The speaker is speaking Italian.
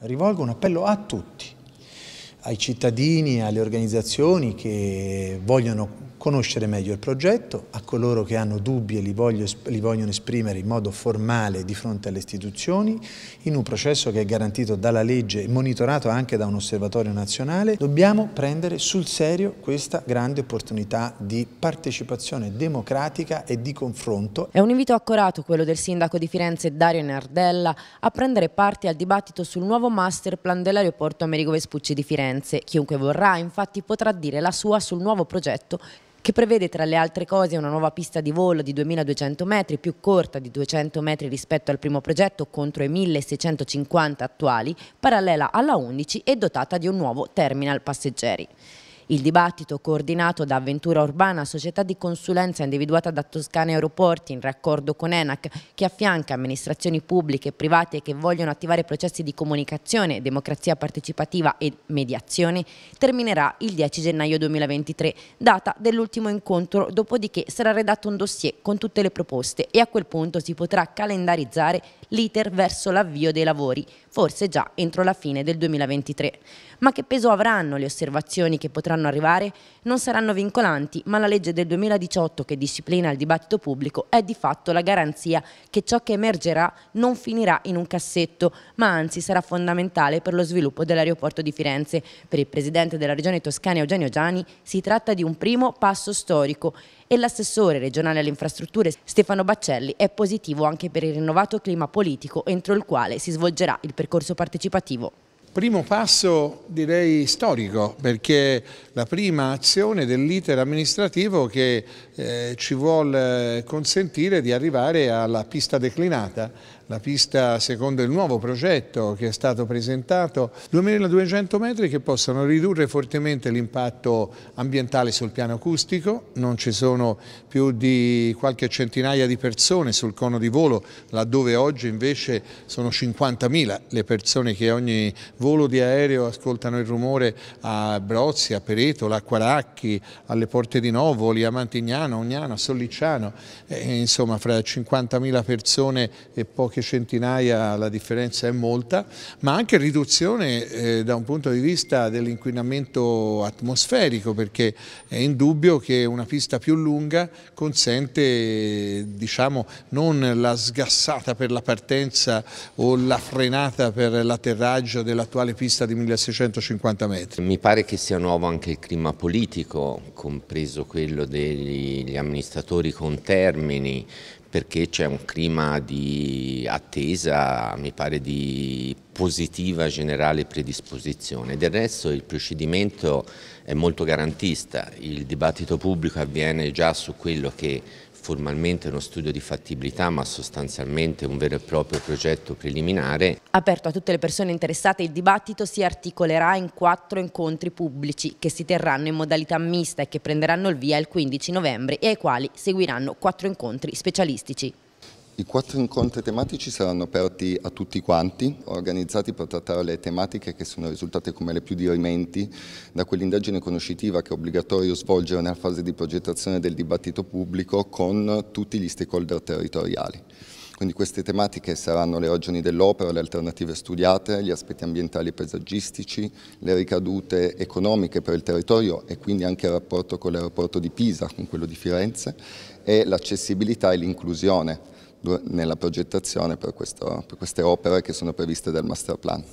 rivolgo un appello a tutti, ai cittadini, alle organizzazioni che vogliono conoscere meglio il progetto, a coloro che hanno dubbi e li, voglio, li vogliono esprimere in modo formale di fronte alle istituzioni, in un processo che è garantito dalla legge e monitorato anche da un osservatorio nazionale, dobbiamo prendere sul serio questa grande opportunità di partecipazione democratica e di confronto. È un invito accorato quello del sindaco di Firenze Dario Nardella a prendere parte al dibattito sul nuovo master plan dell'aeroporto Amerigo Vespucci di Firenze. Chiunque vorrà infatti potrà dire la sua sul nuovo progetto che prevede tra le altre cose una nuova pista di volo di 2200 metri, più corta di 200 metri rispetto al primo progetto contro i 1650 attuali, parallela alla 11 e dotata di un nuovo terminal passeggeri. Il dibattito, coordinato da Aventura Urbana, società di consulenza individuata da Toscana Aeroporti in raccordo con ENAC, che affianca amministrazioni pubbliche e private che vogliono attivare processi di comunicazione, democrazia partecipativa e mediazione, terminerà il 10 gennaio 2023, data dell'ultimo incontro, dopodiché sarà redatto un dossier con tutte le proposte e a quel punto si potrà calendarizzare l'iter verso l'avvio dei lavori, forse già entro la fine del 2023. Ma che peso avranno le osservazioni che potranno potranno arrivare non saranno vincolanti, ma la legge del 2018 che disciplina il dibattito pubblico è di fatto la garanzia che ciò che emergerà non finirà in un cassetto, ma anzi sarà fondamentale per lo sviluppo dell'aeroporto di Firenze. Per il presidente della regione toscana Eugenio Giani si tratta di un primo passo storico e l'assessore regionale alle infrastrutture Stefano Baccelli è positivo anche per il rinnovato clima politico entro il quale si svolgerà il percorso partecipativo primo passo direi storico perché la prima azione dell'iter amministrativo che eh, ci vuole consentire di arrivare alla pista declinata, la pista secondo il nuovo progetto che è stato presentato, 2200 metri che possono ridurre fortemente l'impatto ambientale sul piano acustico, non ci sono più di qualche centinaia di persone sul cono di volo, laddove oggi invece sono 50.000 le persone che ogni volo di aereo ascoltano il rumore a Brozzi, a Pereto, a Quaracchi, alle Porte di Novoli, a Mantignano, Milano, Ognano, Sollicciano, eh, insomma fra 50.000 persone e poche centinaia la differenza è molta, ma anche riduzione eh, da un punto di vista dell'inquinamento atmosferico perché è indubbio che una pista più lunga consente diciamo, non la sgassata per la partenza o la frenata per l'atterraggio dell'attuale pista di 1650 metri. Mi pare che sia nuovo anche il clima politico, compreso quello degli gli amministratori con termini perché c'è un clima di attesa, mi pare di positiva generale predisposizione. Del resto il procedimento è molto garantista, il dibattito pubblico avviene già su quello che formalmente uno studio di fattibilità ma sostanzialmente un vero e proprio progetto preliminare. Aperto a tutte le persone interessate il dibattito si articolerà in quattro incontri pubblici che si terranno in modalità mista e che prenderanno il via il 15 novembre e ai quali seguiranno quattro incontri specialistici. I quattro incontri tematici saranno aperti a tutti quanti, organizzati per trattare le tematiche che sono risultate come le più dirimenti da quell'indagine conoscitiva che è obbligatorio svolgere nella fase di progettazione del dibattito pubblico con tutti gli stakeholder territoriali. Quindi queste tematiche saranno le ragioni dell'opera, le alternative studiate, gli aspetti ambientali e paesaggistici, le ricadute economiche per il territorio e quindi anche il rapporto con l'aeroporto di Pisa, con quello di Firenze, e l'accessibilità e l'inclusione nella progettazione per, questo, per queste opere che sono previste dal master plan.